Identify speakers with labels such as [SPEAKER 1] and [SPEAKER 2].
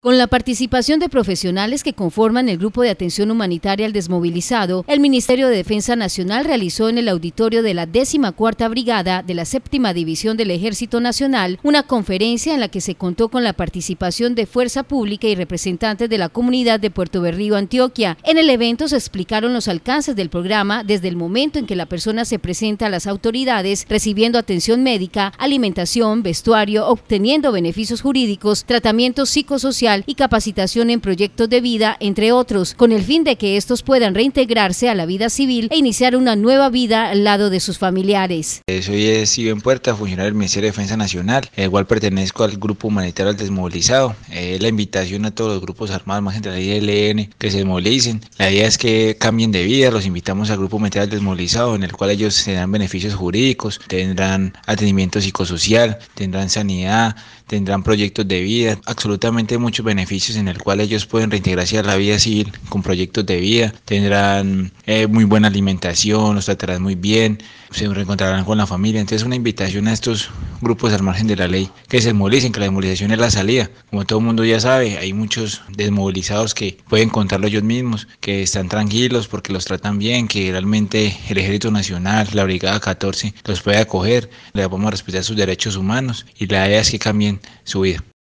[SPEAKER 1] Con la participación de profesionales que conforman el Grupo de Atención Humanitaria al Desmovilizado, el Ministerio de Defensa Nacional realizó en el auditorio de la 14 Brigada de la Séptima División del Ejército Nacional una conferencia en la que se contó con la participación de Fuerza Pública y representantes de la comunidad de Puerto Berrío, Antioquia. En el evento se explicaron los alcances del programa desde el momento en que la persona se presenta a las autoridades recibiendo atención médica, alimentación, vestuario, obteniendo beneficios jurídicos, tratamiento psicosocial, y capacitación en proyectos de vida, entre otros, con el fin de que estos puedan reintegrarse a la vida civil e iniciar una nueva vida al lado de sus familiares.
[SPEAKER 2] Eh, soy eh, Steven Puerta, funcionario del Ministerio de Defensa Nacional, igual pertenezco al Grupo Humanitario del Desmovilizado. Eh, la invitación a todos los grupos armados, más entre la ILN, que se desmovilicen. La idea es que cambien de vida, los invitamos al Grupo Humanitario del Desmovilizado, en el cual ellos tendrán beneficios jurídicos, tendrán atendimiento psicosocial, tendrán sanidad, tendrán proyectos de vida, absolutamente mucho beneficios en el cual ellos pueden reintegrarse a la vida civil con proyectos de vida, tendrán eh, muy buena alimentación, los tratarán muy bien, se reencontrarán con la familia. Entonces una invitación a estos grupos al margen de la ley que se desmovilicen, que la desmovilización es la salida. Como todo el mundo ya sabe, hay muchos desmovilizados que pueden contarlo ellos mismos, que están tranquilos porque los tratan bien, que realmente el Ejército Nacional, la Brigada 14, los puede acoger, le vamos a respetar sus derechos humanos y la idea es que cambien su vida.